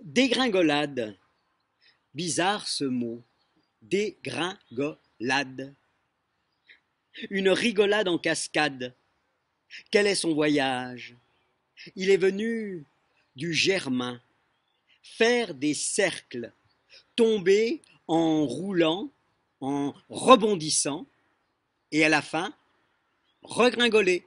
Dégringolade. Bizarre ce mot. Dégringolade. Une rigolade en cascade. Quel est son voyage Il est venu du Germain. Faire des cercles. Tomber en roulant, en rebondissant. Et à la fin, regringoler.